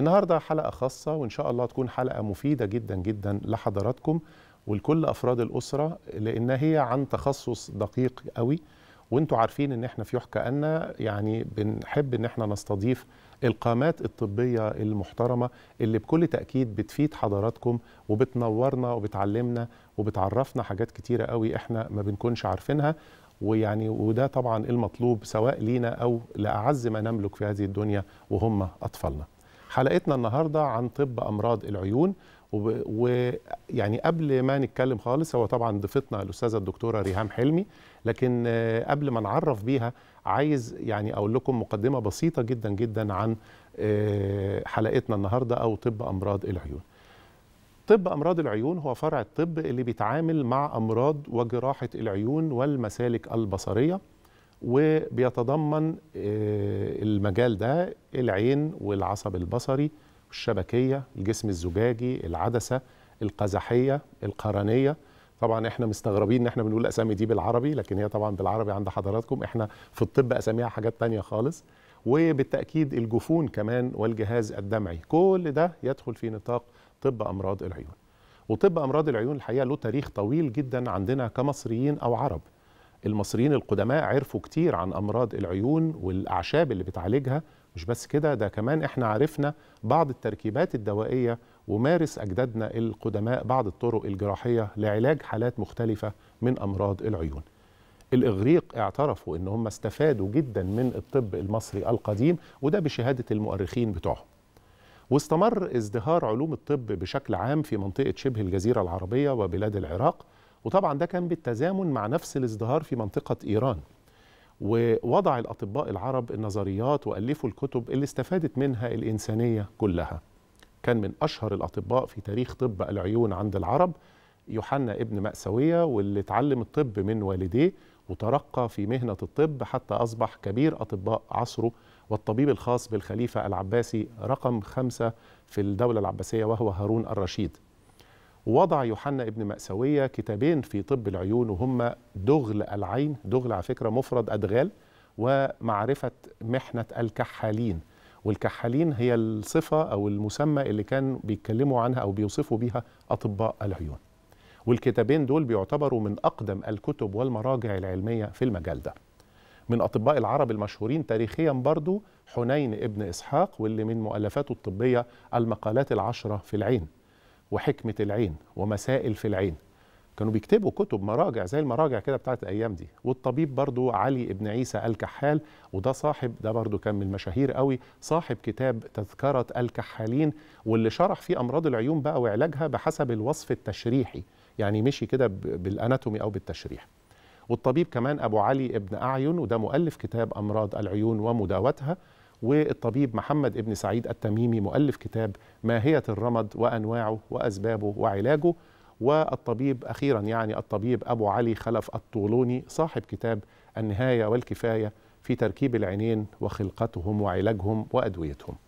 النهارده حلقه خاصه وان شاء الله تكون حلقه مفيده جدا جدا لحضراتكم ولكل افراد الاسره لان هي عن تخصص دقيق قوي وانتم عارفين ان احنا في يحكى أن يعني بنحب ان احنا نستضيف القامات الطبية المحترمة اللي بكل تأكيد بتفيد حضراتكم وبتنورنا وبتعلمنا وبتعرفنا حاجات كتيرة قوي احنا ما بنكونش عارفينها ويعني وده طبعا المطلوب سواء لينا أو لأعز ما نملك في هذه الدنيا وهم أطفالنا حلقتنا النهارده عن طب امراض العيون ويعني قبل ما نتكلم خالص هو طبعا ضيفتنا الاستاذه الدكتوره ريهام حلمي لكن آه، قبل ما نعرف بيها عايز يعني اقول لكم مقدمه بسيطه جدا جدا عن آه، حلقتنا النهارده او طب امراض العيون. طب امراض العيون هو فرع الطب اللي بيتعامل مع امراض وجراحه العيون والمسالك البصريه وبيتضمن آه، المجال ده العين والعصب البصري الشبكية الجسم الزجاجي العدسة القزحية القرنية طبعا احنا مستغربين ان احنا بنقول الاسامي دي بالعربي لكن هي طبعا بالعربي عند حضراتكم احنا في الطب اساميها حاجات تانية خالص وبالتاكيد الجفون كمان والجهاز الدمعي كل ده يدخل في نطاق طب امراض العيون وطب امراض العيون الحقيقه له تاريخ طويل جدا عندنا كمصريين او عرب المصريين القدماء عرفوا كتير عن امراض العيون والاعشاب اللي بتعالجها مش بس كده ده كمان احنا عرفنا بعض التركيبات الدوائيه ومارس اجدادنا القدماء بعض الطرق الجراحيه لعلاج حالات مختلفه من امراض العيون. الاغريق اعترفوا ان هم استفادوا جدا من الطب المصري القديم وده بشهاده المؤرخين بتوعهم. واستمر ازدهار علوم الطب بشكل عام في منطقه شبه الجزيره العربيه وبلاد العراق وطبعا ده كان بالتزامن مع نفس الازدهار في منطقة إيران ووضع الأطباء العرب النظريات وألفوا الكتب اللي استفادت منها الإنسانية كلها كان من أشهر الأطباء في تاريخ طب العيون عند العرب يوحنا ابن مأساوية واللي اتعلم الطب من والديه وترقى في مهنة الطب حتى أصبح كبير أطباء عصره والطبيب الخاص بالخليفة العباسي رقم خمسة في الدولة العباسية وهو هارون الرشيد وضع يوحنا ابن مأساوية كتابين في طب العيون وهما دغل العين دغل على فكرة مفرد أدغال ومعرفة محنة الكحالين والكحالين هي الصفة أو المسمى اللي كان بيتكلموا عنها أو بيوصفوا بيها أطباء العيون والكتابين دول بيعتبروا من أقدم الكتب والمراجع العلمية في المجال ده من أطباء العرب المشهورين تاريخيا برضو حنين ابن إسحاق واللي من مؤلفاته الطبية المقالات العشرة في العين وحكمه العين ومسائل في العين كانوا بيكتبوا كتب مراجع زي المراجع كده بتاعت الايام دي والطبيب برضو علي ابن عيسى الكحال وده صاحب ده برضو كان من المشاهير قوي صاحب كتاب تذكره الكحالين واللي شرح فيه امراض العيون بقى وعلاجها بحسب الوصف التشريحي يعني مشي كده بالاناتومي او بالتشريح والطبيب كمان ابو علي ابن اعين وده مؤلف كتاب امراض العيون ومداوتها والطبيب محمد ابن سعيد التميمي مؤلف كتاب ماهية الرمد وأنواعه وأسبابه وعلاجه والطبيب أخيرا يعني الطبيب أبو علي خلف الطولوني صاحب كتاب النهاية والكفاية في تركيب العينين وخلقتهم وعلاجهم وأدويتهم